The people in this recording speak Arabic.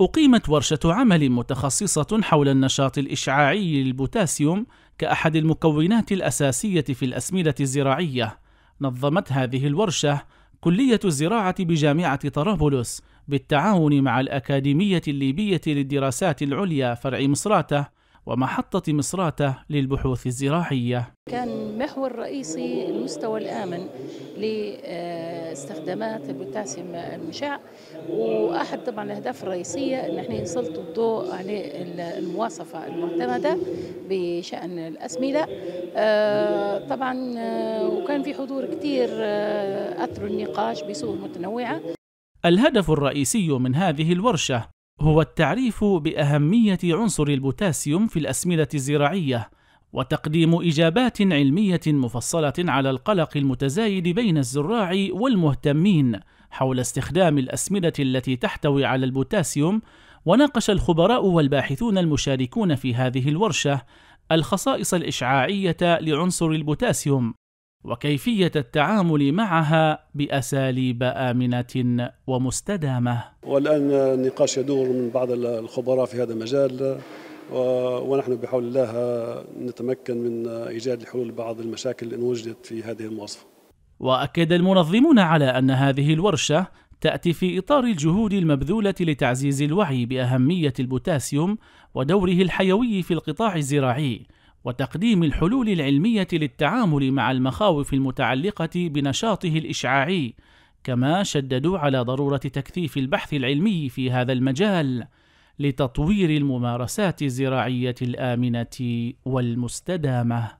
أقيمت ورشة عمل متخصصة حول النشاط الإشعاعي للبوتاسيوم كأحد المكونات الأساسية في الأسمدة الزراعية. نظمت هذه الورشة كلية الزراعة بجامعة طرابلس بالتعاون مع الأكاديمية الليبية للدراسات العليا فرع مصراتة ومحطة مصراتة للبحوث الزراعية كان محور رئيسي المستوى الآمن لاستخدامات البوتاسيوم المشع وأحد طبعا الأهداف الرئيسية أن احنا نسلط الضوء على المواصفة المعتمدة بشأن الأسمدة آه، طبعا آه، وكان في حضور كثير أثر آه، النقاش بصور متنوعة الهدف الرئيسي من هذه الورشة هو التعريف بأهمية عنصر البوتاسيوم في الأسمدة الزراعية وتقديم إجابات علمية مفصلة على القلق المتزايد بين الزراع والمهتمين حول استخدام الأسمدة التي تحتوي على البوتاسيوم وناقش الخبراء والباحثون المشاركون في هذه الورشة الخصائص الإشعاعية لعنصر البوتاسيوم وكيفية التعامل معها بأساليب آمنة ومستدامة والآن النقاش يدور من بعض الخبراء في هذا المجال ونحن بحول الله نتمكن من إيجاد الحلول لبعض المشاكل اللي وجدت في هذه المواصفة وأكد المنظمون على أن هذه الورشة تأتي في إطار الجهود المبذولة لتعزيز الوعي بأهمية البوتاسيوم ودوره الحيوي في القطاع الزراعي وتقديم الحلول العلمية للتعامل مع المخاوف المتعلقة بنشاطه الإشعاعي، كما شددوا على ضرورة تكثيف البحث العلمي في هذا المجال لتطوير الممارسات الزراعية الآمنة والمستدامة.